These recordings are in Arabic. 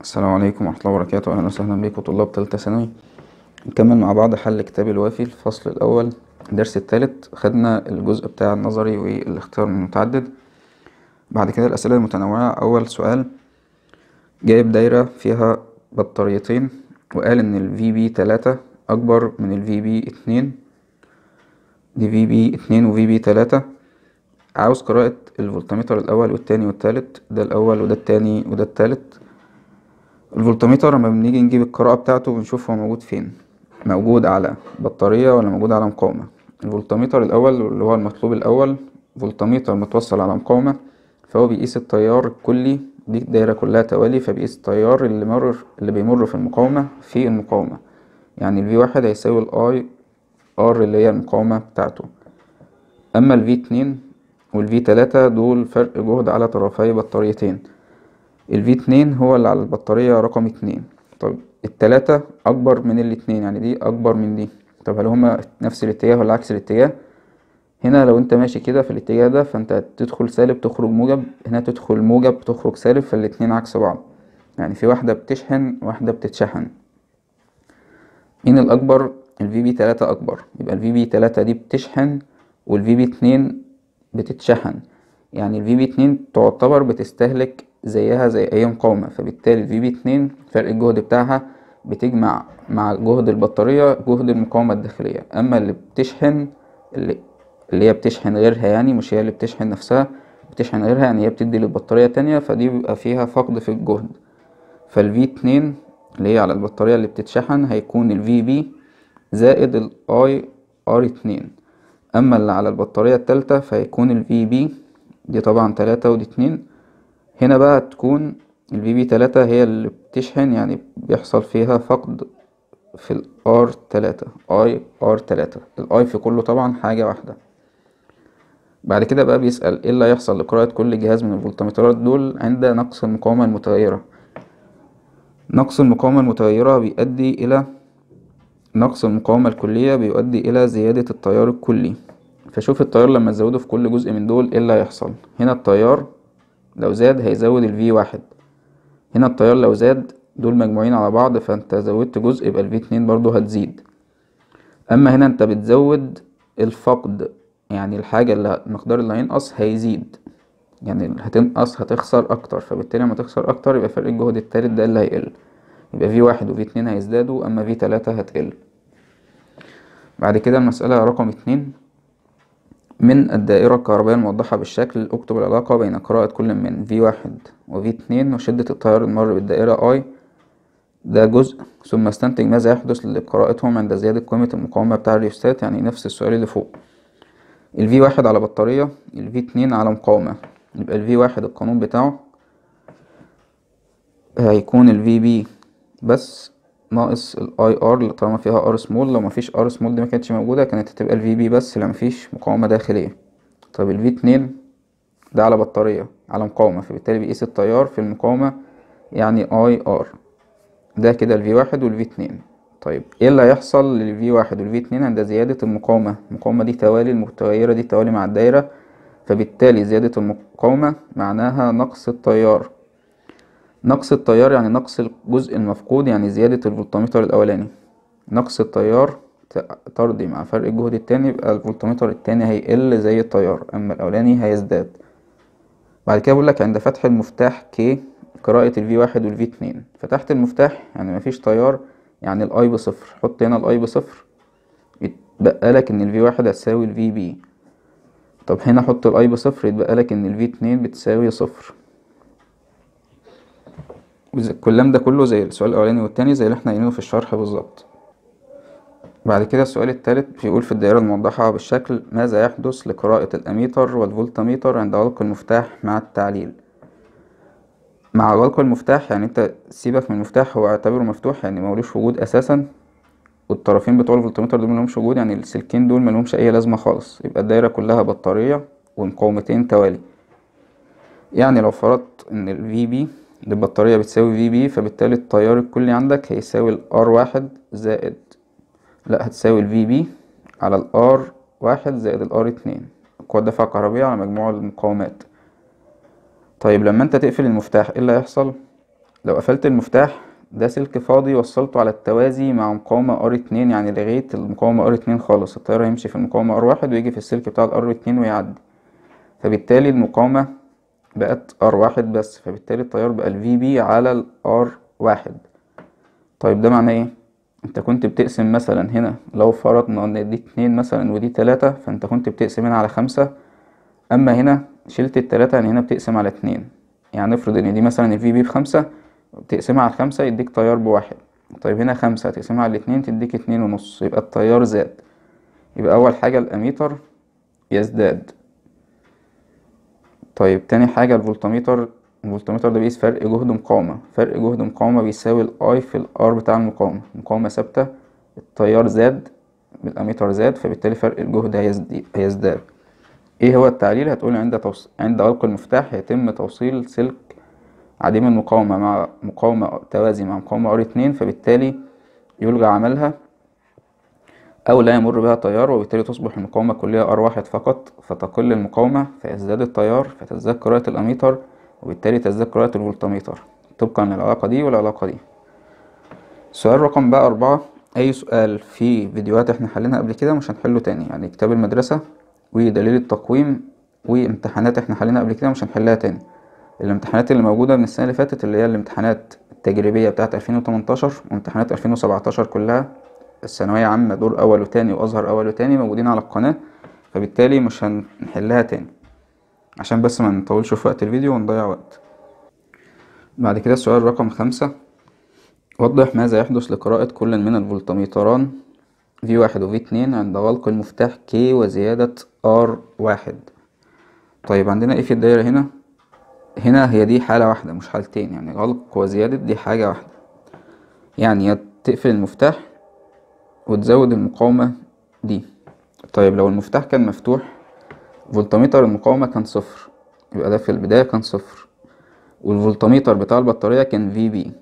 السلام عليكم ورحمة الله وبركاته أهلا وسهلا بكم طلاب تالتة ثانوي نكمل مع بعض حل كتاب الوافي الفصل الأول الدرس التالت خدنا الجزء بتاع النظري والاختيار المتعدد بعد كده الأسئلة المتنوعة أول سؤال جايب دايرة فيها بطاريتين وقال إن الفي بي تلاتة أكبر من الفي بي اتنين دي بي اتنين وفي بي تلاتة عاوز قراءة الفولتمتر الأول والتاني والتالت ده الأول وده التاني وده التالت الفولتميتر لما بنيجي نجيب القراءة بتاعته بنشوف هو موجود فين موجود على بطارية ولا موجود على مقاومة الفولتميتر الأول اللي هو المطلوب الأول فولتميتر متوصل على مقاومة فهو بيقيس التيار الكلي دي الدايرة كلها توالي فبيقيس التيار اللي مر اللي بيمر في المقاومة في المقاومة يعني الفي واحد هيساوي الاي ار اللي هي المقاومة بتاعته أما الفي اتنين والفي تلاتة دول فرق جهد على طرفي بطاريتين v اتنين هو اللي على البطارية رقم اتنين طب التلاتة أكبر من الاتنين يعني دي أكبر من دي طب هل هما نفس الاتجاه ولا عكس الاتجاه هنا لو انت ماشي كده في الاتجاه ده فانت تدخل سالب تخرج موجب هنا تدخل موجب تخرج سالب فالاتنين عكس بعض يعني في واحدة بتشحن واحدة بتتشحن مين الأكبر ال VB تلاتة أكبر يبقى ال VB تلاتة دي بتشحن وال VB اتنين بتتشحن يعني ال VB اتنين تعتبر بتستهلك زيها زي اي مقاومة فبالتالي في بي اتنين فرق الجهد بتاعها بتجمع مع جهد البطارية جهد المقاومة الداخلية اما اللي بتشحن اللي, اللي هي بتشحن غيرها يعني مش هي اللي بتشحن نفسها بتشحن غيرها يعني هي بتدي للبطارية تانية فدي بيبقى فيها فقد في الجهد فالفي اتنين اللي هي على البطارية اللي بتتشحن هيكون الفي بي زائد الاي ار اتنين اما اللي على البطارية التالتة فهيكون الفي بي دي طبعا تلاتة ودي اتنين هنا بقى تكون البي بي تلاتة هي اللي بتشحن يعني بيحصل فيها فقد في الار تلاتة اي ار تلاتة الاي في كله طبعا حاجة واحدة بعد كده بقى بيسأل ايه اللي هيحصل لقراءة كل جهاز من الفولتمترات دول عند نقص المقاومة المتغيرة نقص المقاومة المتغيرة بيؤدي إلى نقص المقاومة الكلية بيؤدي إلى زيادة التيار الكلي فشوف التيار لما تزوده في كل جزء من دول ايه اللي هيحصل هنا التيار لو زاد هيزود الفي واحد هنا التيار لو زاد دول مجموعين على بعض فانت زودت جزء يبقى الفي اتنين برضو هتزيد اما هنا انت بتزود الفقد يعني الحاجة اللي المقدار اللي هينقص هيزيد يعني هتنقص هتخسر اكتر فبالتالي لما تخسر اكتر يبقى فرق الجهد التالت ده اللي هيقل يبقى في واحد وفي اتنين هيزدادوا اما في تلاتة هتقل بعد كده المسألة رقم اتنين من الدائرة الكهربائية الموضحة بالشكل اكتب العلاقة بين قراءة كل من V1 و V2 وشدة التيار المر بالدائرة I ده جزء ثم استنتج ماذا يحدث لقراءتهم عند زيادة قيمة المقاومة بتاع الريوستات يعني نفس السؤال اللي فوق ال V1 على بطارية ال V2 على مقاومة يبقى ال V1 القانون بتاعه هيكون ال VB بس ناقص الاي ار طالما فيها ار سمول لو مفيش ار سمول دي ما كانتش موجوده كانت هتبقى الفي بي بس لو مفيش مقاومه داخليه طب الفي اتنين ده على بطاريه على مقاومه فبالتالي بيقيس التيار في المقاومه يعني اي ار ده كده الفي واحد والفي اتنين طيب ايه اللي هيحصل للفي واحد والفي اتنين عند زياده المقاومه المقاومه دي توالي المتغيره دي توالي مع الدايره فبالتالي زياده المقاومه معناها نقص التيار نقص التيار يعني نقص الجزء المفقود يعني زيادة الفولتميتر الأولاني نقص التيار طردي مع فرق الجهد التاني يبقى الفولتميتر التاني هيقل زي التيار أما الأولاني هيزداد بعد كده بقولك عند فتح المفتاح ك قراءة ال V1 وال V2 فتحت المفتاح يعني مفيش تيار يعني الاي بصفر حط هنا الاي بصفر يتبقى لك ان ال V1 هتساوي ال VB طب هنا حط الاي بصفر يتبقى لك ان ال V2 بتساوي صفر الكلام ده كله زي السؤال الاولاني والتاني زي اللي احنا قايلينه في الشرح بالظبط بعد كده السؤال التالت بيقول في الدائرة الموضحة بالشكل ماذا يحدث لقراءة الأميتر والفولتميتر عند غلق المفتاح مع التعليل مع غلق المفتاح يعني انت سيبك من المفتاح هو اعتبره مفتوح يعني مالوش وجود أساسا والطرفين بتوع الفولتميتر دول ملهمش وجود يعني السلكين دول ملهمش أي لازمة خالص يبقى الدائرة كلها بطارية ومقاومتين توالي يعني لو فرضت إن الفي VB البطارية بتساوي في بي فبالتالي التيار الكلي عندك هيساوي الار واحد زائد لا هتساوي الفي بي على الار واحد زائد الار اتنين قوة دفع كهربية على مجموع المقاومات طيب لما انت تقفل المفتاح ايه اللي هيحصل لو قفلت المفتاح ده سلك فاضي وصلته على التوازي مع مقاومه ار اتنين يعني لغيت المقاومه ار اتنين خالص التيار هيمشي في المقاومه ار واحد ويجي في السلك بتاع الار اتنين ويعدي فبالتالي المقاومة بقت ار واحد بس فبالتالي التيار بقى الفي بي على الار واحد طيب ده معناه ايه انت كنت بتقسم مثلا هنا لو فرضنا ان دي اتنين مثلا ودي تلاتة فانت كنت بتقسم هنا على خمسة اما هنا شلت التلاتة يعني هنا بتقسم على اتنين يعني نفرض ان دي مثلا الفي بي بخمسة بتقسمها على خمسة يديك تيار بواحد طيب هنا خمسة تقسمها على اتنين تديك اتنين ونص يبقى التيار زاد يبقى اول حاجة الاميتر يزداد طيب تاني حاجة الفولتميتر الفولتميتر ده بيقيس فرق جهد مقاومة فرق جهد مقاومة بيساوي الاي في الار بتاع المقاومة المقاومة ثابتة التيار زاد بالاميتر زاد فبالتالي فرق الجهد هيزداد ايه هو التعليل هتقول عند توص... عند غلق المفتاح يتم توصيل سلك عديم المقاومة مع مقاومة توازي مع مقاومة ار اتنين فبالتالي يلغى عملها أو لا يمر بها تيار وبالتالي تصبح المقاومة كلها ار واحد فقط فتقل المقاومة فيزداد التيار فتزداد قراءة الأميتر وبالتالي تزداد قراءة الفولتميتر طبقا للعلاقة دي والعلاقة دي سؤال رقم بقى أربعة أي سؤال في فيديوهات احنا حلينا قبل كده مش هنحله تاني يعني كتاب المدرسة ودليل التقويم وامتحانات احنا حليناها قبل كده مش هنحلها تاني الامتحانات اللي موجودة من السنة اللي فاتت اللي هي الامتحانات التجريبية بتاعت 2018 وامتحانات 2017 كلها الثانوية عامة دور أول وتاني وأزهر أول وتاني موجودين على القناة فبالتالي مش هنحلها تاني عشان بس ما نطولش في وقت الفيديو ونضيع وقت بعد كده السؤال رقم خمسة وضح ماذا يحدث لقراءة كل من الفولتميتران V1 وفي اتنين 2 عند غلق المفتاح K وزيادة R1 طيب عندنا ايه في الدايرة هنا هنا هي دي حالة واحدة مش حالتين يعني غلق وزيادة دي حاجة واحدة يعني يا تقفل المفتاح وتزود المقاومة دي طيب لو المفتاح كان مفتوح فولتميتر المقاومة كان صفر يبقى ده في البداية كان صفر والفولتميتر بتاع البطارية كان في بي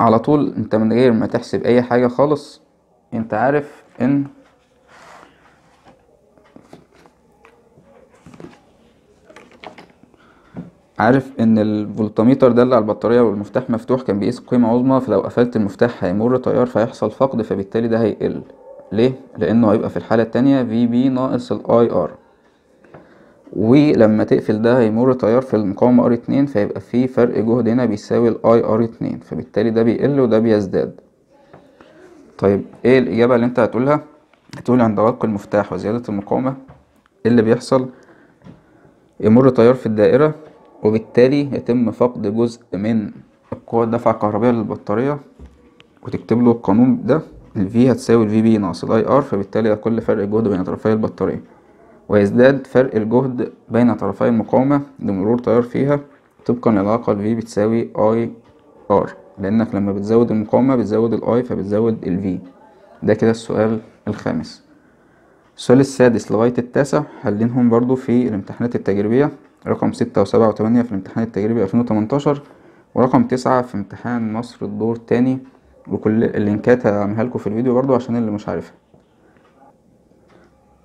على طول انت من غير ما تحسب اي حاجة خالص انت عارف ان عارف ان الفولتميتر ده اللي على البطاريه والمفتاح مفتوح كان بيقيس قيمه عظمى فلو قفلت المفتاح هيمر تيار فيحصل فقد فبالتالي ده هيقل ليه لانه هيبقى في الحاله التانية في بي ناقص الاي ار ولما تقفل ده هيمر تيار في المقاومه ار اتنين فيبقى في فرق جهد هنا بيساوي الاي ار اتنين فبالتالي ده بيقل وده بيزداد طيب ايه الاجابه اللي انت هتقولها هتقول عند غلق المفتاح وزياده المقاومه إيه اللي بيحصل يمر تيار في الدائره وبالتالي يتم فقد جزء من قوة الدفعة الكهربية للبطارية وتكتب له القانون ده ال V هتساوي ال B ناقص ال R فبالتالي يقل كل فرق الجهد بين طرفي البطارية ويزداد فرق الجهد بين طرفي المقاومة لمرور تيار فيها طبقا للعلاقة ال V بتساوي I R لأنك لما بتزود المقاومة بتزود ال I فبتزود ال V ده كده السؤال الخامس السؤال السادس لغاية التاسع حلينهم برضو في الامتحانات التجريبية رقم ستة وسبعة وتمانية في الامتحان التجريبي ألفين وتمنتاشر ورقم تسعة في امتحان مصر الدور التاني وكل اللينكات هعملها لكم في الفيديو برضو عشان اللي مش عارفها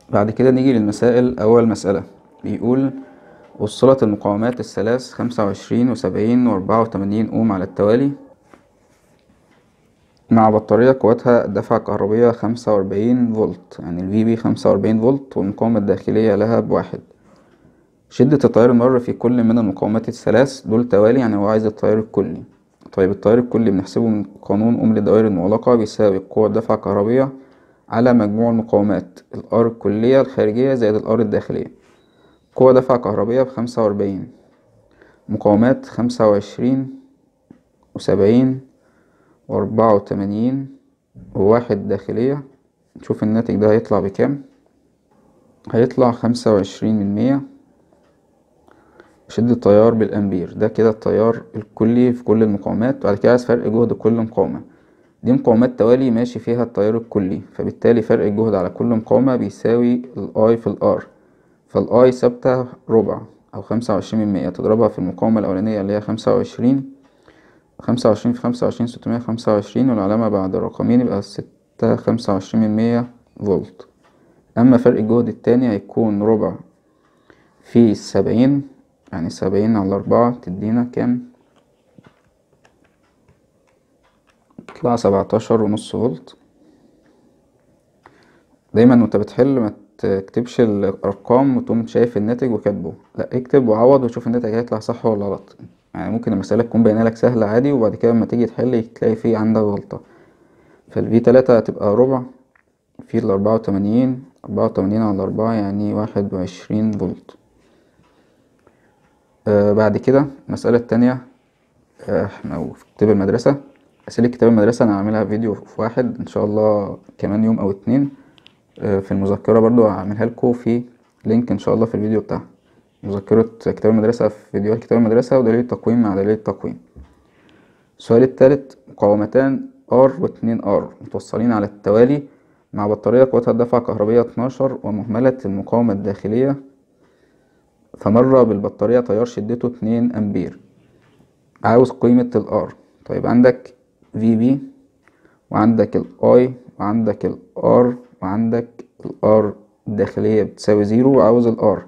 بعد كده نيجي للمسائل أول مسألة بيقول وصلت المقاومات الثلاث خمسة وعشرين وسبعين وأربعة وتمانين أوم على التوالي مع بطارية قوتها الدفعة الكهربية خمسة وأربعين فولت يعني الفي بي خمسة وأربعين فولت والمقاومة الداخلية لها بواحد شدة التيار المر في كل من المقاومات الثلاث دول توالي يعني هو عايز التيار الكلي طيب التيار الكلي بنحسبه من قانون أم للدوائر المغلقة بيساوي قوة دفعة كهربية على مجموع المقاومات الار الكلية الخارجية زائد الار الداخلية قوة دفعة كهربية بخمسة وأربعين مقاومات خمسة وعشرين وسبعين وأربعة وتمانين وواحد داخلية نشوف الناتج ده هيطلع بكام هيطلع خمسة وعشرين من مية شد التيار بالامبير ده كده التيار الكلي في كل المقاومات وبعد كده عايز فرق جهد كل مقاومه دي مقاومات توالي ماشي فيها التيار الكلي فبالتالي فرق الجهد على كل مقاومه بيساوي الاي في الار فالاي ثابته ربع او خمسة وعشرين من مية تضربها في المقاومة الأولانية اللي هي خمسة وعشرين خمسة وعشرين في خمسة وعشرين ستمية خمسة وعشرين والعلامة بعد الرقمين يبقى ستة خمسة وعشرين من مية فولت أما فرق الجهد التاني هيكون ربع في السبعين يعني سبعين على أربعة تدينا كام يطلع سبعتاشر ونص فولت دايما وانت بتحل ما تكتبش الارقام وتقوم شايف الناتج وكاتبه لا اكتب وعوض وشوف الناتج هيطلع صح ولا غلط يعني ممكن المسألة تكون باينة لك سهلة عادي وبعد كده لما تيجي تحل تلاقي فيه عندك غلطة فالفي تلاتة هتبقى ربع في الأربعة وتمانين أربعة وتمانين على أربعة يعني واحد وعشرين فولت آه، بعد كده المسألة التانية آه، احنا في كتاب المدرسة أسئلة كتاب المدرسة أنا هعملها فيديو في واحد إن شاء الله كمان يوم أو اتنين آه، في المذكرة برضو هعملها لكم في لينك إن شاء الله في الفيديو بتاعها مذكرة كتاب المدرسة في فيديوهات كتاب المدرسة ودليل التقويم مع دليل التقويم السؤال التالت مقاومتان ار واتنين ار متوصلين على التوالي مع بطارية قوتها الدفع كهربية 12 ومهملة المقاومة الداخلية فمرة بالبطارية تيار شدته اتنين أمبير عاوز قيمة الآر طيب عندك في بي وعندك الآي وعندك الآر وعندك الآر الداخلية بتساوي زيرو وعاوز الآر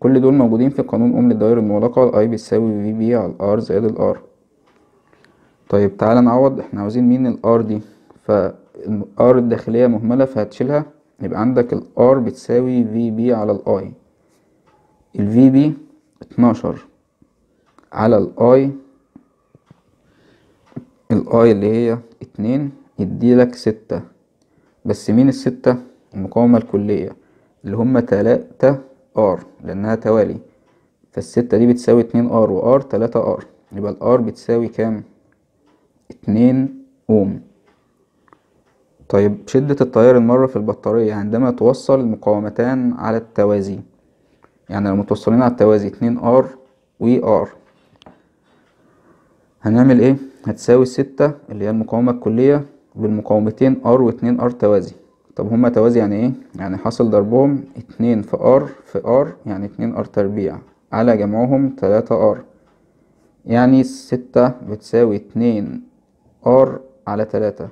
كل دول موجودين في قانون أم للدوائر المغلقة الآي بيساوي في بي على الآر زائد الآر طيب تعالى نعوض احنا عاوزين مين الآر دي فالآر الداخلية مهملة فهتشيلها يبقى عندك الآر بتساوي في بي على الآي الفي بي اتناشر على الاي الاي اللي هي اتنين يديلك ستة بس مين الستة المقاومة الكلية اللي هما تلاتة ار لانها توالي فالستة دي بتساوي اتنين ار وار تلاتة ار يبقى الار بتساوي كام اتنين اوم طيب شدة التيار المرة في البطارية يعني عندما توصل المقاومتان على التوازي يعني لو متوصلين على التوازي اتنين ار و ار هنعمل ايه هتساوي ستة اللي هي المقاومة الكلية بالمقاومتين ار واتنين ار توازي طب هما توازي يعني ايه يعني حاصل ضربهم اتنين في ار في ار يعني اتنين ار تربيع على جمعهم تلاتة ار يعني ستة بتساوي اتنين ار على تلاتة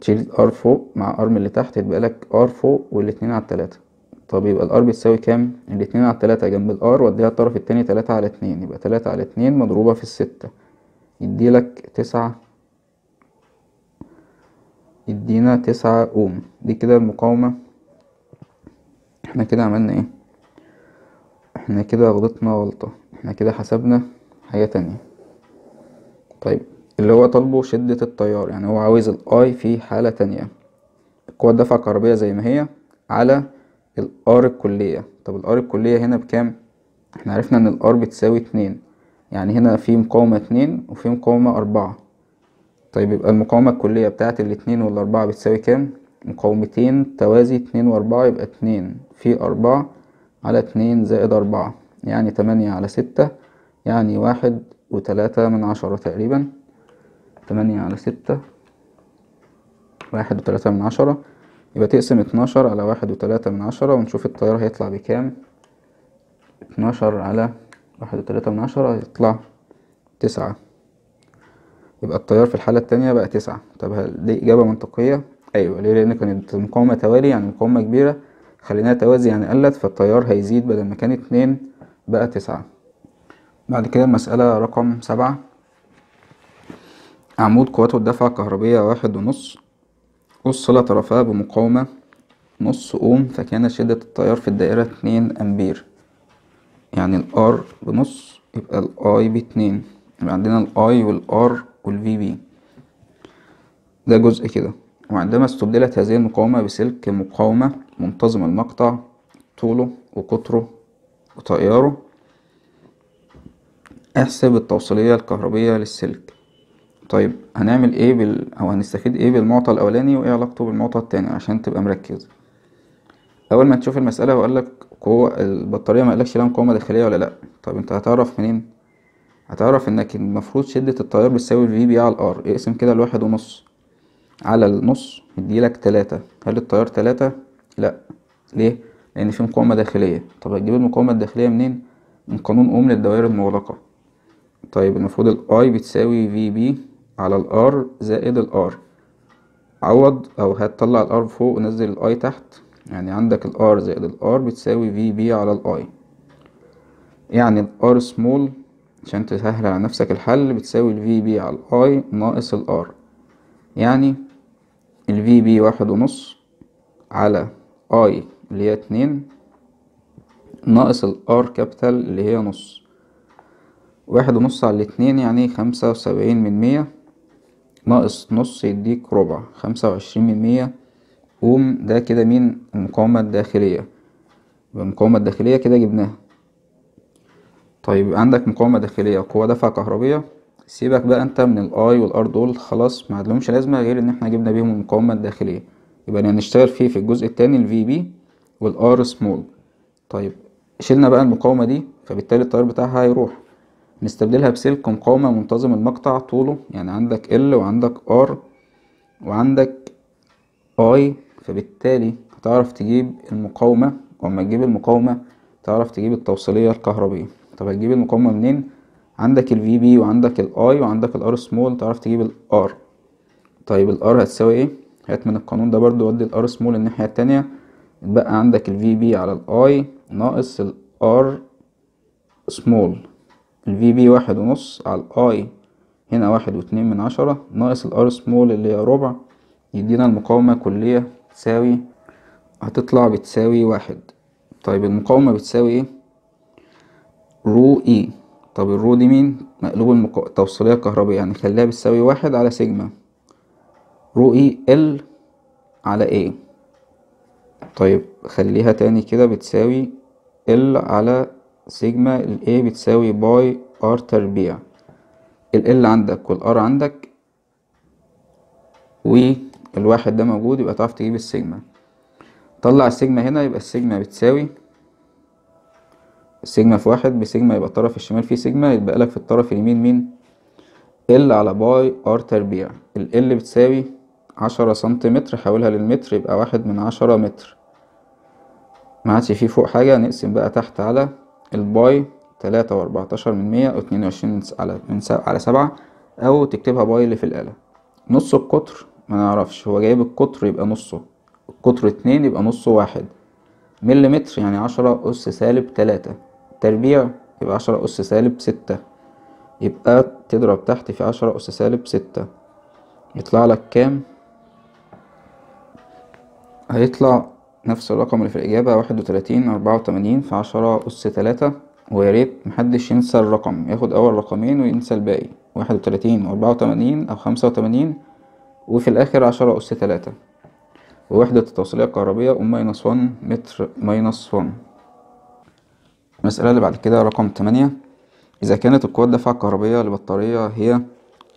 تشيل ار فوق مع ار من اللي تحت يبقى لك ار فوق والاتنين على التلاتة طب يبقى الار بتساوي كام يعني الاتنين على التلاتة جنب الار واديها الطرف التاني تلاتة على اتنين يبقى تلاتة على اتنين مضروبة في الستة يديلك تسعة يدينا تسعة اوم دي كده المقاومة احنا كده عملنا ايه احنا كده غلطنا غلطة احنا كده حسبنا حاجة تانية طيب اللي هو طالبه شدة التيار يعني هو عاوز الاي في حالة تانية قوة الدفع الكهربية زي ما هي على الار الكلية طب الار الكلية هنا بكام احنا عرفنا ان الار بتساوي اتنين يعني هنا في مقاومة اتنين وفي مقاومة اربعة طيب يبقى المقاومة الكلية بتاعت الاتنين والاربعة بتساوي كام مقاومتين توازي اتنين واربعة يبقى اتنين في اربعة على اتنين زائد اربعة يعني تمانية على ستة يعني واحد وتلاتة من عشرة تقريبا تمانية على ستة واحد وتلاتة من عشرة يبقى تقسم اتناشر على واحد وتلاتة من عشرة ونشوف التيار هيطلع بكام اتناشر على واحد وتلاتة من عشرة هيطلع تسعة يبقى التيار في الحالة التانية بقى تسعة طب دي إجابة منطقية أيوة ليه لأن كانت المقاومة توالي يعني مقاومة كبيرة خليناها توازي يعني قلت فالتيار هيزيد بدل ما كان اتنين بقى تسعة بعد كده المسألة رقم سبعة عمود قوته الدفع الكهربية واحد ونص وصل طرفها بمقاومة نص أوم فكانت شدة التيار في الدائرة اتنين أمبير يعني الار بنص يبقى الاي باتنين يبقى عندنا الاي والار والفي بي ده جزء كده وعندما استبدلت هذه المقاومة بسلك مقاومة منتظم المقطع طوله وقطره وتياره احسب التوصيلية الكهربية للسلك طيب هنعمل ايه بال... او هنستفيد ايه بالمعطى الاولاني وايه علاقته بالمعطى التاني عشان تبقى مركز اول ما تشوف المساله وقال لك قوه البطاريه ما قالكش لها مقاومه داخليه ولا لا طب انت هتعرف منين هتعرف انك المفروض شده التيار بتساوي الفي بي على الار اقسم كده لواحد ونص على النص يديلك تلاتة هل التيار تلاتة لا ليه لان في مقاومه داخليه طب هتجيب المقاومه الداخليه منين من قانون اوم للدوائر المغلقه طيب المفروض الاي بتساوي في بي على الار زائد الار عوض او هتطلع الار فوق ونزل الاي تحت يعني عندك الار زائد الار بتساوي في بي على الاي يعني الار سمول عشان تسهل على نفسك الحل بتساوي الفي بي على الاي ناقص الار يعني الفي بي واحد ونص على اي اللي هي اتنين ناقص الار كابيتال اللي هي نص واحد ونص على الاتنين يعني خمسة وسبعين من مية ناقص نص يديك ربع خمسة وعشرين من مية قوم ده كده مين المقاومة الداخلية المقاومة الداخلية كده جبناها طيب عندك مقاومة داخلية قوة دفع كهربية سيبك بقى انت من الاي والار دول خلاص ما لهمش لازمة غير ان احنا جبنا بيهم المقاومة الداخلية يبقى هنشتغل فيه في الجزء التاني الفي بي والار سمول طيب شلنا بقى المقاومة دي فبالتالي التيار بتاعها هيروح نستبدلها بسلك مقاومة منتظم المقطع طوله يعني عندك L وعندك R وعندك I فبالتالي هتعرف تجيب المقاومة وما تجيب المقاومة تعرف تجيب التوصيلية الكهربية طب هتجيب المقاومة منين؟ عندك ال VB وعندك ال I وعندك ال R small تعرف تجيب ال R طيب ال R هتساوي ايه؟ هات من القانون ده برضو ودي ال R small الناحية التانية بقى عندك ال VB على ال I ناقص ال R small الفي بي واحد ونص على الاي هنا واحد واتنين من عشرة ناقص الار سمول اللي هي ربع يدينا المقاومة كلية تساوي هتطلع بتساوي واحد طيب المقاومة بتساوي ايه رو اي e. طب الرو دي مين مقلوب المقا... التوصيلية الكهربية يعني خليها بتساوي واحد على سيجما رو اي e ال على ايه طيب خليها تاني كده بتساوي ال على سيجما ال A بتساوي باي R تربيع ال L عندك وال R عندك والواحد ده موجود يبقى تعرف تجيب السيجما طلع السيجما هنا يبقى السيجما بتساوي السيجما في واحد بسيجما يبقى الطرف الشمال فيه سيجما يبقى لك في الطرف اليمين مين ال على باي ار تربيع ال ال بتساوي عشرة سنتيمتر حولها للمتر يبقى واحد من عشرة متر ما عادش فيه فوق حاجة نقسم بقى تحت على الباي تلاتة وأربعتاشر من مية واتنين وعشرين على من على سبعة أو تكتبها باي اللي في الآلة نص القطر منعرفش هو جايب القطر يبقى نصه القطر اتنين يبقى نصه واحد مليمتر يعني عشرة أس سالب تلاتة تربيع يبقى عشرة أس سالب ستة يبقى تضرب تحت في عشرة أس سالب ستة يطلع لك كام هيطلع نفس الرقم اللي في الإجابة واحد وتلاتين أربعة وتمانين في عشرة أس تلاتة وياريت محدش ينسى الرقم ياخد أول رقمين وينسى الباقي واحد وتلاتين وأربعة وتمانين أو خمسة وتمانين وفي الآخر عشرة أس تلاتة ووحدة التوصيلية الكهربية ماينص ون متر ماينص ون المسألة اللي بعد كده رقم تمانية إذا كانت القوة الدافعة الكهربية لبطارية هي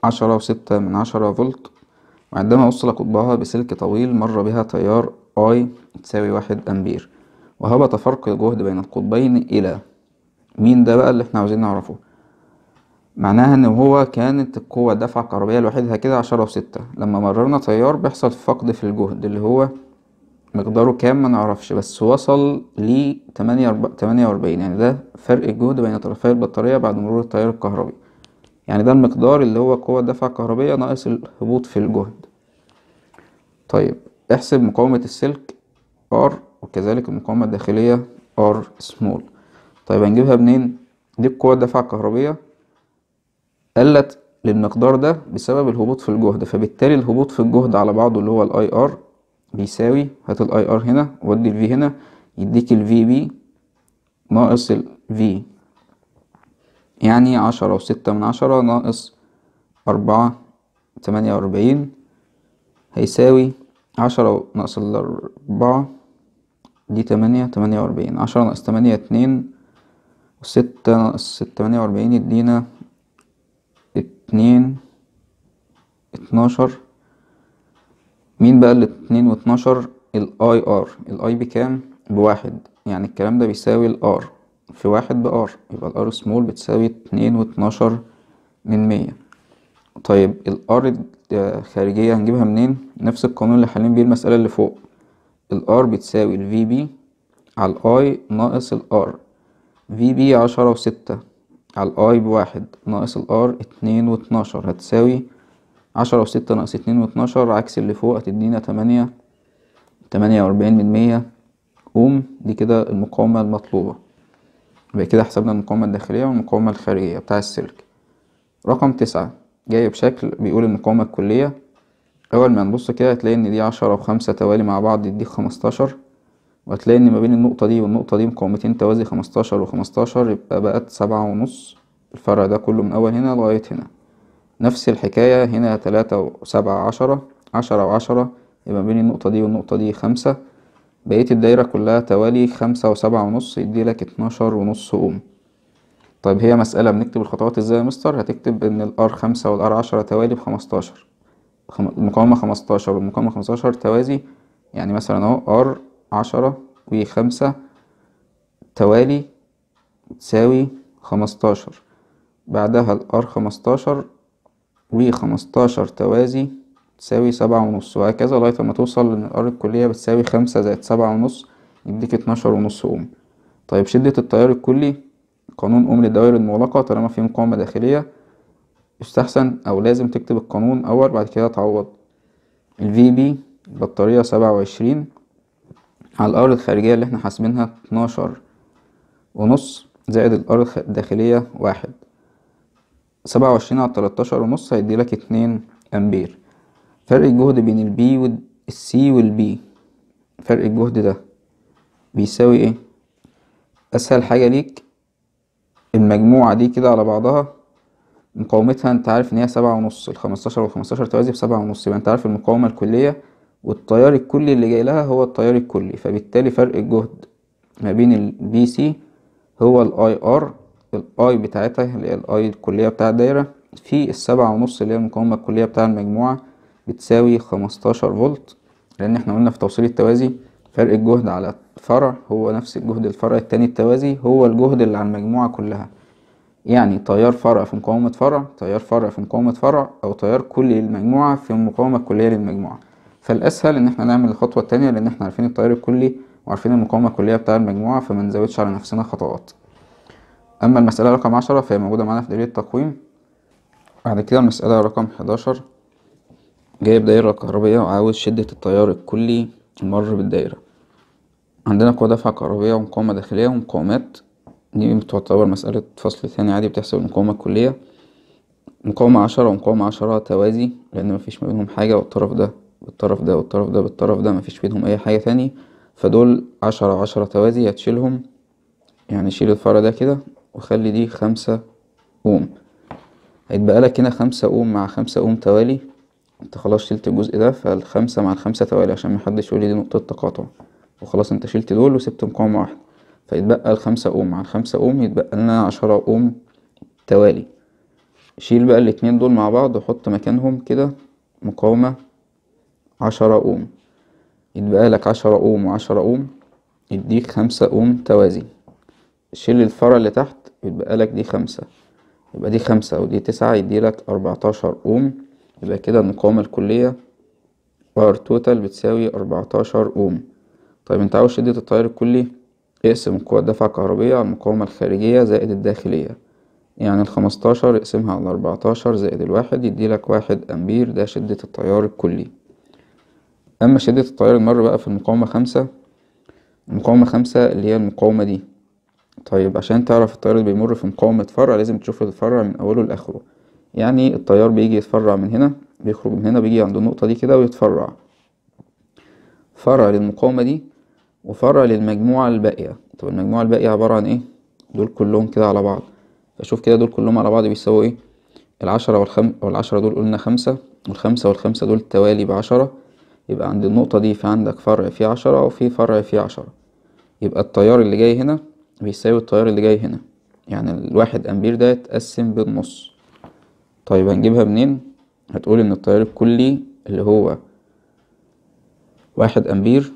عشرة وستة من عشرة فولت وعندما وصل قطبها بسلك طويل مر بها تيار اي تساوي واحد امبير وهبط فرق الجهد بين القطبين الى مين ده بقى اللي احنا عاوزين نعرفه معناها ان هو كانت القوة الدفع الكهربية لوحدها كده عشرة وستة لما مررنا تيار بيحصل فقد في الجهد اللي هو مقداره كام ما نعرفش بس وصل ل 48 يعني ده فرق الجهد بين طرفي البطارية بعد مرور التيار الكهربي يعني ده المقدار اللي هو قوة الدفع الكهربية ناقص الهبوط في الجهد طيب احسب مقاومة السلك R وكذلك المقاومة الداخلية R small طيب هنجيبها منين؟ دي قوة الدفعة الكهربية قلت للمقدار ده بسبب الهبوط في الجهد فبالتالي الهبوط في الجهد على بعضه اللي هو الاي ار بيساوي هات الاي ار هنا ودي V هنا يديك ال VB ناقص V يعني عشرة وستة من عشرة ناقص أربعة تمانية وأربعين هيساوي عشرة ناقص الأربعة دي تمانية تمانية وأربعين عشرة ناقص تمانية اتنين وستة ناقص تمانية وأربعين يدينا اتنين اتناشر مين بقى الاتنين واتناشر الاي ار الاي بكام بواحد يعني الكلام ده بيساوي الار في واحد بار يبقى الار سمول بتساوي اتنين واتناشر من مية طيب الار خارجية هنجيبها منين نفس القانون اللي حالين بيه المسألة اللي فوق الار بتساوي الفي بي على الاي ناقص الار في بي عشرة وستة على الاي بواحد ناقص الار اتنين واتناشر هتساوي عشرة وستة ناقص اتنين واتناشر عكس اللي فوق هتدينا تمانية تمانية واربعين من مية اوم دي كده المقاومة المطلوبة يبقى كده حسبنا المقاومة الداخلية والمقاومة الخارجية بتاع السلك رقم تسعة جاي بشكل بيقول المقاومة الكلية أول ما نبص كده هتلاقي إن دي عشرة وخمسة توالي مع بعض يديك خمستاشر وهتلاقي إن ما بين النقطة دي والنقطة دي مقاومتين توازي خمستاشر وخمستاشر يبقى بقت سبعة ونص الفرع ده كله من أول هنا لغاية هنا نفس الحكاية هنا تلاتة وسبعة عشرة عشرة وعشرة يبقى بين النقطة دي والنقطة دي خمسة بقية الدايرة كلها توالي خمسة وسبعة ونص يديلك اتناشر ونص أوم طيب هي مسألة بنكتب الخطوات ازاي يا مستر هتكتب ان الار خمسة والار عشرة توالي بخمستاشر المقاومة خمستاشر والمقاومة خمستاشر توازي يعني مثلا اهو ار عشرة وخمسة توالي تساوي خمستاشر بعدها الار خمستاشر وخمستاشر توازي تساوي سبعة ونص وهكذا لغاية ما توصل ان الار الكلية بتساوي خمسة زائد سبعة ونص يديك اتناشر ونص أوم طيب شدة التيار الكلي قانون أم للدوائر المغلقة طالما في مقاومة داخلية يستحسن أو لازم تكتب القانون أول بعد كده تعوض الفي بي بطارية سبعة وعشرين على الأرض الخارجية اللي احنا حاسبينها اتناشر ونص زائد الأرض الداخلية واحد سبعة وعشرين على تلاتاشر ونص هيديلك اتنين أمبير فرق الجهد بين البي والسي والبي فرق الجهد ده بيساوي ايه أسهل حاجة ليك المجموعة دي كده على بعضها مقاومتها انت عارف ان هي سبعة ونص الخمستاشر والخمستاشر توازي بسبعة ونص يبقى انت عارف المقاومة الكلية والتيار الكلي اللي جاي لها هو التيار الكلي فبالتالي فرق الجهد ما بين البي سي هو الاي ار الاي بتاعتها اللي هي الاي الكلية بتاع الدايرة في السبعة ونص اللي هي المقاومة الكلية بتاع المجموعة بتساوي خمستاشر فولت لان احنا قلنا في توصيل التوازي فرق الجهد على فرع هو نفس الجهد الفرع التاني التوازي هو الجهد اللي على المجموعة كلها يعني تيار فرع في مقاومة فرع تيار فرع في مقاومة فرع أو تيار كلي للمجموعة في المقاومة الكلية للمجموعة فالأسهل إن احنا نعمل الخطوة التانية لأن احنا عارفين التيار الكلي وعارفين المقاومة الكلية بتاع المجموعة فما نزودش على نفسنا خطوات أما المسألة رقم عشرة فهي موجودة معانا في دليل التقويم بعد كده المسألة رقم حداشر جايب دايرة كهربية وعاوز شدة التيار الكلي المر بالدايرة عندنا قوة دفع كهربية ومقاومة داخلية ومقاومات دي بتعتبر مسألة فصل تاني عادي بتحسب المقاومة الكلية مقاومة عشرة ومقاومة عشرة توازي لأن مفيش ما بينهم حاجة والطرف ده بالطرف ده والطرف ده بالطرف ده مفيش بينهم أي حاجة تاني فدول عشرة عشرة توازي هتشيلهم يعني شيل الفرع ده كده وخلي دي خمسة أوم هيتبقى لك هنا خمسة أوم مع خمسة أوم توالي انت خلاص شلت الجزء ده فالخمسة مع الخمسة توالي عشان محدش يقول لي دي نقطة تقاطع وخلاص انت شلت دول وسبت مقاومة واحدة فيتبقى الخمسة أوم على الخمسة أوم يتبقى لنا عشرة أوم توالي شيل بقى الاتنين دول مع بعض وحط مكانهم كده مقاومة عشرة أوم يتبقى لك عشرة أوم وعشرة أوم يديك خمسة أوم توازي شيل الفرع اللي تحت يتبقى لك دي خمسة يبقى دي خمسة ودي تسعة يديلك أربعتاشر أوم يبقى كده المقاومة الكلية R total بتساوي أربعتاشر أوم طيب انت عاوز شدة التيار الكلي اقسم قوة الدفع الكهربية على المقاومة الخارجية زائد الداخلية يعني الخمستاشر اقسمها على أربعتاشر زائد الواحد يديلك واحد أمبير ده شدة التيار الكلي أما شدة التيار المر بقى في المقاومة خمسة المقاومة خمسة اللي هي المقاومة دي طيب عشان تعرف التيار اللي بيمر في مقاومة فرع لازم تشوف الفرع من أوله لآخره يعني التيار بيجي يتفرع من هنا بيخرج من هنا بيجي عند النقطة دي كده ويتفرع فرع للمقاومة دي وفرع للمجموعة الباقية طب المجموعة الباقية عبارة عن ايه دول كلهم كده على بعض فشوف كده دول كلهم على بعض بيساووا ايه العشرة والخم... والعشرة دول قلنا خمسة والخمسة والخمسة دول توالي بعشرة يبقى عند النقطة دي في عندك فرع فيه عشرة وفي فرع فيه عشرة يبقى التيار اللي جاي هنا بيساوي التيار اللي جاي هنا يعني الواحد أمبير ده يتقسم بالنص طيب هنجيبها منين هتقول إن التيار الكلي اللي هو واحد أمبير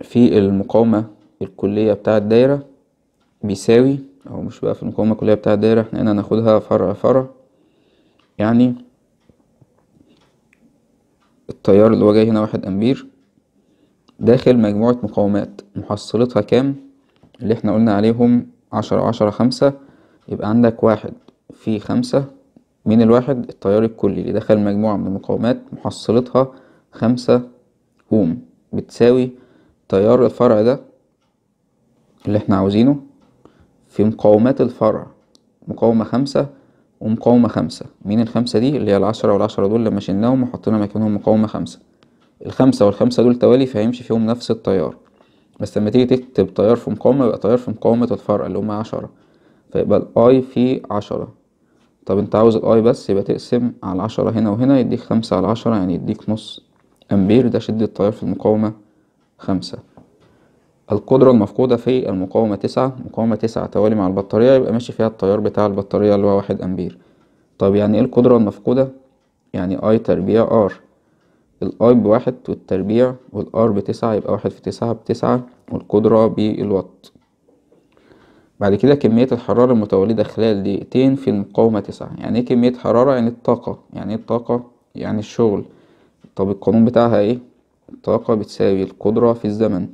في المقاومة الكلية بتاع الدايرة بيساوي أو مش بقى في المقاومة الكلية بتاع الدايرة احنا هنا ناخدها فرع فرع يعني التيار اللي هو جاي هنا واحد أمبير داخل مجموعة مقاومات محصلتها كام اللي احنا قلنا عليهم عشرة عشرة خمسة يبقى عندك واحد في خمسة من الواحد التيار الكلي اللي دخل مجموعة من المقاومات محصلتها خمسة أوم بتساوي تيار الفرع ده اللي احنا عاوزينه في مقاومات الفرع مقاومة خمسة ومقاومة خمسة مين الخمسة دي اللي هي العشرة والعشرة دول لما شلناهم وحطينا مكانهم مقاومة خمسة الخمسة والخمسة دول توالي فهيمشي فيهم نفس التيار بس لما تيجي تكتب تيار في مقاومة يبقى تيار في مقاومة الفرع اللي هما عشرة فيبقى الاي في عشرة طب انت عاوز الاي بس يبقى تقسم على عشرة هنا وهنا يديك خمسة على عشرة يعني يديك نص امبير ده شدة التيار في المقاومة خمسة القدرة المفقودة في المقاومة تسعة مقاومة تسعة توالي مع البطارية يبقى ماشي فيها التيار بتاع البطارية اللي هو واحد أمبير طب يعني ايه القدرة المفقودة؟ يعني اي تربيع ار الاي بواحد والتربيع والار بتسعة يبقى واحد في تسعة بتسعة والقدرة بالوات بعد كده كمية الحرارة المتولدة خلال دقيقتين في المقاومة تسعة يعني ايه كمية حرارة؟ يعني الطاقة يعني ايه الطاقة؟ يعني الشغل طب القانون بتاعها ايه؟ الطاقة بتساوي القدرة في الزمن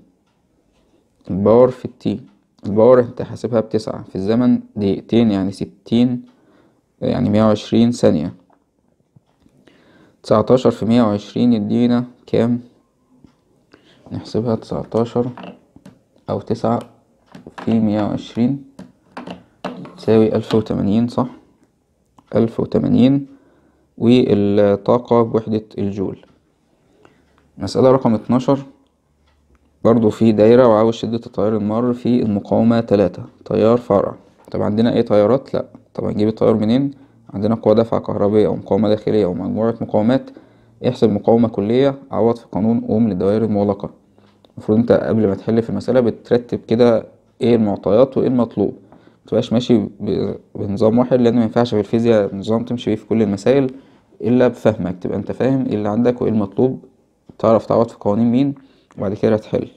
الباور في التي الباور انت حاسبها بتسعة في الزمن دقيقتين يعني ستين يعني مية وعشرين ثانية تسعتاشر في مية وعشرين يدينا كام نحسبها تسعتاشر أو تسعة في مية وعشرين تساوي ألف وتمانين صح ألف وتمانين والطاقة بوحدة الجول مسألة رقم اتناشر برضو في دايرة وعاوز شدة التيار المار في المقاومة تلاتة تيار فرع طب عندنا ايه تيارات لا طب هنجيب التيار منين عندنا قوة دفع كهربية أو مقاومة داخلية أو مجموعة مقاومات احسب مقاومة كلية عوض في قانون أوم للدوائر المغلقة المفروض انت قبل ما تحل في المسألة بترتب كده ايه المعطيات وايه المطلوب متبقاش ماشي بنظام واحد لأن مينفعش في الفيزياء نظام تمشي بيه في كل المسائل إلا بفهمك تبقى انت فاهم ايه اللي عندك وايه المطلوب تعرف تعوض في قوانين مين وبعد كده تحل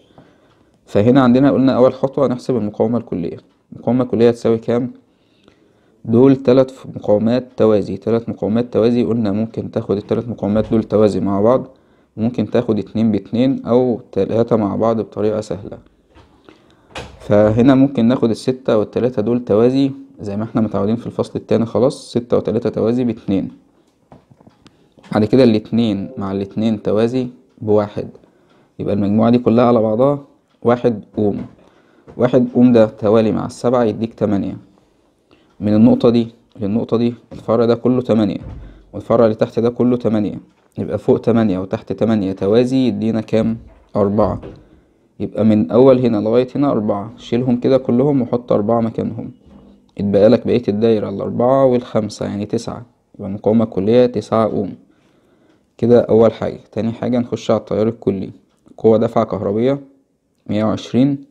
فهنا عندنا قلنا اول خطوه نحسب المقاومه الكليه المقاومه الكليه تساوي كام دول تلات مقاومات توازي تلات مقاومات توازي قلنا ممكن تاخد التلات مقاومات دول توازي مع بعض ممكن تاخد اتنين باتنين او تلاتة مع بعض بطريقة سهلة فهنا ممكن ناخد الستة والتلاتة دول توازي زي ما احنا متعودين في الفصل التاني خلاص ستة وتلاتة توازي باتنين بعد كده الاتنين مع الاتنين توازي بواحد يبقى المجموعة دي كلها على بعضها واحد أوم واحد أوم ده توالي مع السبعة يديك تمانية من النقطة دي للنقطة دي الفرع ده كله تمانية والفرع اللي تحت ده كله تمانية يبقى فوق تمانية وتحت تمانية توازي يدينا كام أربعة يبقى من أول هنا لغاية هنا أربعة شيلهم كده كلهم وحط أربعة مكانهم اتبقى لك بقية الدايرة الأربعة والخمسة يعني تسعة يبقى المقاومة الكلية تسعة أوم كده أول حاجة تاني حاجة نخش على التيار الكلي قوة دفعة كهربية مية وعشرين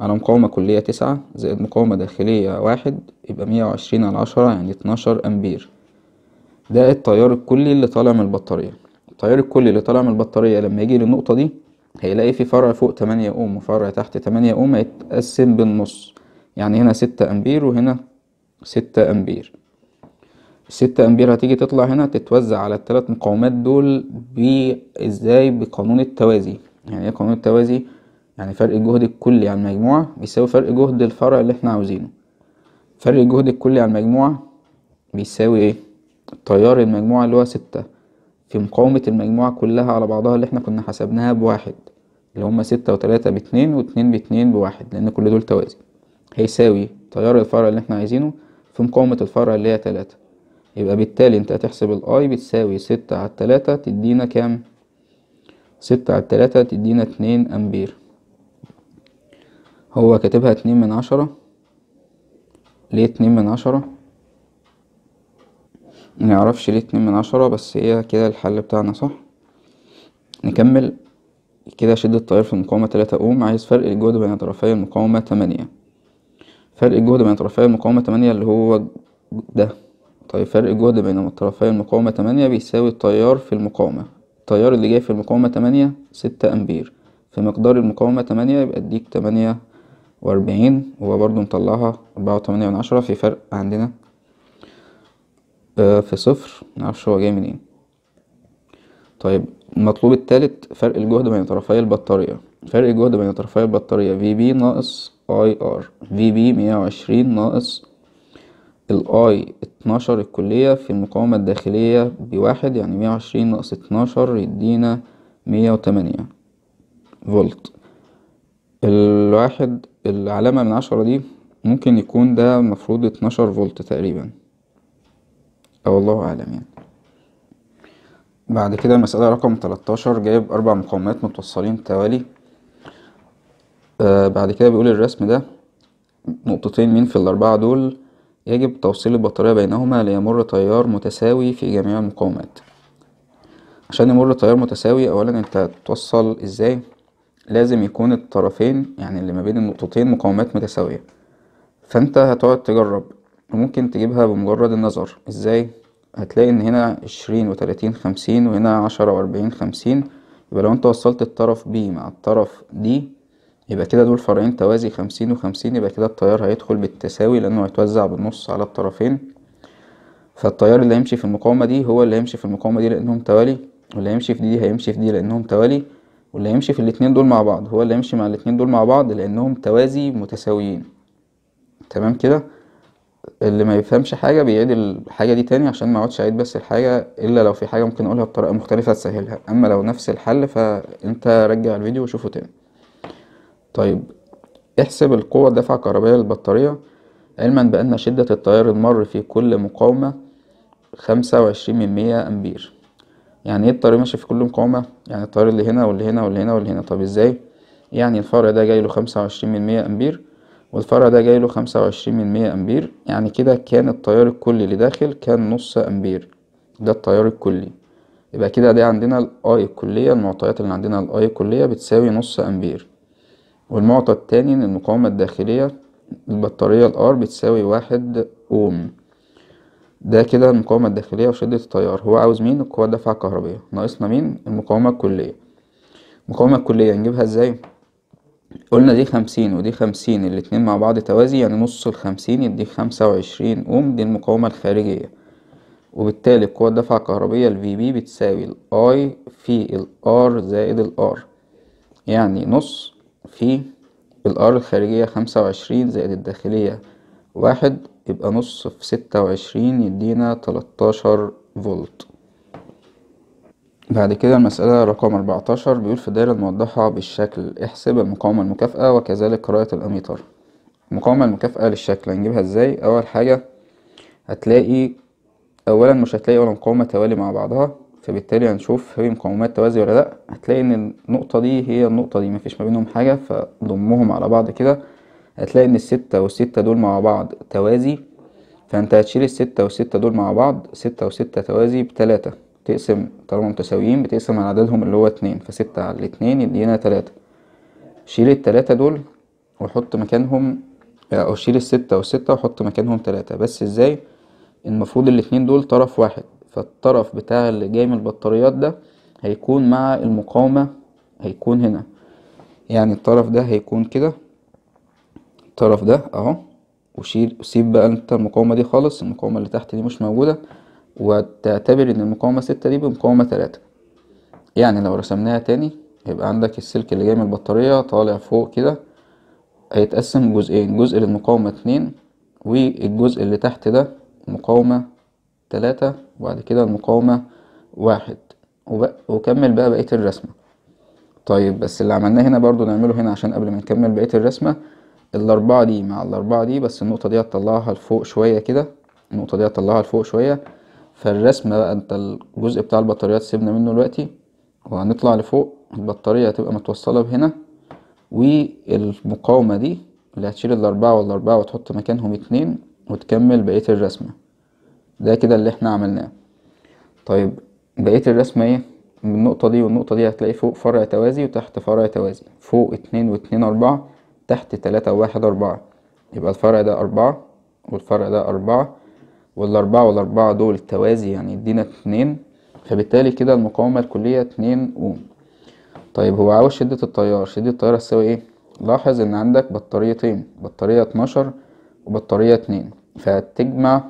على مقاومة كلية تسعة زائد مقاومة داخلية واحد يبقى مية وعشرين على عشرة يعني اتناشر أمبير ده التيار الكلي اللي طالع من البطارية التيار الكلي اللي طالع من البطارية لما يجي للنقطة دي هيلاقي في فرع فوق تمانية أوم وفرع تحت تمانية أوم هيتقسم بالنص يعني هنا ستة أمبير وهنا ستة أمبير الستة امبير هتيجي تطلع هنا تتوزع على الثلاث مقاومات دول ازاي بقانون التوازي يعني ايه قانون التوازي يعني فرق الجهد الكلي على المجموعة بيساوي فرق جهد الفرع اللي احنا عاوزينه فرق الجهد الكلي على المجموعة بيساوي ايه تيار المجموعة اللي هو ستة في مقاومة المجموعة كلها على بعضها اللي احنا كنا حسبناها بواحد اللي هما ستة وتلاتة باتنين واتنين باتنين بواحد لأن كل دول توازي هيساوي تيار الفرع اللي احنا عايزينه في مقاومة الفرع اللي هي تلاتة يبقى بالتالي انت هتحسب الاي بتساوي ستة على التلاتة تدينا كام ستة على التلاتة تدينا اتنين امبير هو كاتبها اتنين من عشرة ليه اتنين من عشرة منعرفش ليه اتنين من عشرة بس هي كده الحل بتاعنا صح نكمل كده شدة التيار في المقاومة تلاتة اوم عايز فرق الجهد بين طرفي المقاومة تمانية فرق الجهد بين طرفي المقاومة تمانية اللي هو ده طيب فرق الجهد بين الطرفين المقاومة تمانية بيساوي التيار في المقاومة التيار اللي جاي في المقاومة تمانية ستة أمبير في مقدار المقاومة تمانية يبقى اديك تمانية وأربعين هو برضو مطلعها أربعة وتمانية من عشرة في فرق عندنا آه في صفر معرفش هو جاي منين طيب المطلوب التالت فرق الجهد بين طرفي البطارية فرق الجهد بين طرفي البطارية في بي ناقص اي ار في بي مية وعشرين ناقص الاي اتناشر الكلية في المقاومة الداخلية بواحد يعني مية وعشرين ناقص اتناشر يدينا مية وتمانية فولت الواحد العلامة من عشرة دي ممكن يكون ده مفروض اتناشر فولت تقريبا او الله اعلم يعني بعد كده المسألة رقم تلتاشر جايب أربع مقاومات متوصلين توالي آه بعد كده بيقول الرسم ده نقطتين مين في الأربعة دول يجب توصيل البطارية بينهما ليمر تيار متساوي في جميع المقاومات عشان يمر تيار متساوي أولا أنت هتوصل إزاي لازم يكون الطرفين يعني اللي ما بين النقطتين مقاومات متساوية فأنت هتقعد تجرب وممكن تجيبها بمجرد النظر إزاي هتلاقي إن هنا عشرين وتلاتين خمسين وهنا عشرة وأربعين خمسين يبقى لو أنت وصلت الطرف B مع الطرف دي يبقى كده دول فرعين توازي خمسين وخمسين يبقى كده التيار هيدخل بالتساوي لأنه هيتوزع بالنص على الطرفين فالتيار اللي هيمشي في المقاومة دي هو اللي هيمشي في المقاومة دي لأنهم توالي واللي هيمشي في دي هيمشي في دي لأنهم توالي واللي هيمشي في الاتنين دول مع بعض هو اللي هيمشي مع الاتنين دول مع بعض لأنهم توازي متساويين تمام كده اللي ما يفهمش حاجة بيعيد الحاجة دي تاني عشان ما اقعدش اعيد بس الحاجة إلا لو في حاجة ممكن أقولها بطريقة مختلفة تسهلها أما لو نفس الحل فأنت رجع الفيديو وشوفه تاني طيب احسب القوة الدافعة الكهربائية للبطارية علما بأن شدة التيار المر في كل مقاومة خمسة وعشرين من مية أمبير يعني ايه التيار ماشي في كل مقاومة يعني التيار اللي هنا واللي هنا واللي هنا واللي هنا طب ازاي يعني الفرع ده جاي له خمسة وعشرين من مية أمبير والفرع ده جاي له خمسة وعشرين من مية أمبير يعني كده كان التيار الكلي اللي داخل كان نص أمبير ده التيار الكلي يبقى كده دي عندنا الاي الكلية المعطيات اللي عندنا الاي الكلية بتساوي نص أمبير والمعطى التاني إن المقاومة الداخلية البطارية الار بتساوي واحد أوم ده كده المقاومة الداخلية وشدة التيار هو عاوز مين القوة الدافعة الكهربية ناقصنا مين المقاومة الكلية المقاومة الكلية نجيبها ازاي قلنا دي خمسين ودي خمسين الاتنين مع بعض توازي يعني نص الخمسين يديك خمسة وعشرين أوم دي المقاومة الخارجية وبالتالي القوة الدافعة الكهربية ال VB بتساوي ال I في ال R زائد ال R يعني نص في الار الخارجية خمسة وعشرين زائد الداخلية واحد يبقى نص في ستة وعشرين يدينا تلاتاشر فولت بعد كده المسألة رقم أربعتاشر بيقول في الدايرة الموضحة بالشكل احسب المقاومة المكافئة وكذلك قراءة الأميتر المقاومة المكافئة للشكل هنجيبها ازاي أول حاجة هتلاقي أولا مش هتلاقي ولا مقاومة توالي مع بعضها فبالتالي هنشوف هي مقومات توازي ولا لا هتلاقي ان النقطة دي هي النقطة دي مفيش ما بينهم حاجة فضمهم على بعض كده هتلاقي ان الستة والستة دول مع بعض توازي فانت هتشيل الستة والستة دول مع بعض ستة وستة توازي بتلاتة تقسم طالما متساويين بتقسم على عددهم اللي هو اتنين فستة على اتنين يدينا تلاتة شيل التلاتة دول وحط مكانهم آه، او شيل الستة والستة وحط مكانهم تلاتة بس ازاي المفروض الاتنين دول طرف واحد فالطرف بتاع اللي جاي من البطاريات ده هيكون مع المقاومة هيكون هنا يعني الطرف ده هيكون كده الطرف ده اهو وشيل وسيب بقى انت المقاومة دي خالص المقاومة اللي تحت دي مش موجودة وتعتبر ان المقاومة ستة دي بمقاومة تلاتة يعني لو رسمناها تاني يبقى عندك السلك اللي جاي من البطارية طالع فوق كده هيتقسم جزئين جزء للمقاومة اتنين والجزء اللي تحت ده مقاومة تلاتة وبعد كده المقاومة واحد وكمل بقى بقية الرسمة طيب بس اللي عملناه هنا برضو نعمله هنا عشان قبل ما نكمل بقية الرسمة الأربعة دي مع الأربعة دي بس النقطة دي هتطلعها لفوق شوية كده النقطة دي هتطلعها لفوق شوية فالرسمة بقى انت الجزء بتاع البطاريات سيبنا منه دلوقتي وهنطلع لفوق البطارية هتبقى متوصلة بهنا والمقاومة دي اللي هتشيل الأربعة والأربعة وتحط مكانهم اتنين وتكمل بقية الرسمة ده كده اللي احنا عملناه طيب بقية الرسمة ايه من النقطة دي والنقطة دي هتلاقي فوق فرع توازي وتحت فرع توازي فوق اتنين واتنين اربعة تحت تلاتة وواحد اربعة يبقى الفرع ده اربعة والفرع ده اربعة والاربعة والاربعة دول توازي يعني يدينا اتنين فبالتالي كده المقاومة الكلية اتنين اوم طيب هو عاوز شدة التيار شدة التيار هتساوي ايه لاحظ ان عندك بطاريتين بطارية اتناشر وبطارية اتنين فهتجمع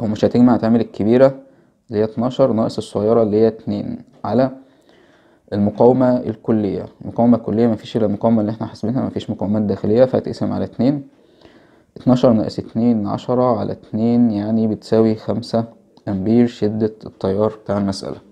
او مش هتجمع هتعمل الكبيرة اللي هي اتناشر ناقص الصغيرة اللي هي اتنين على المقاومة الكلية المقاومة الكلية مفيش الا المقاومة اللي احنا حاسبينها مفيش مقاومات داخلية فهتقسم على اتنين اتناشر ناقص اتنين عشرة على اتنين يعني بتساوي خمسة أمبير شدة التيار بتاع المسألة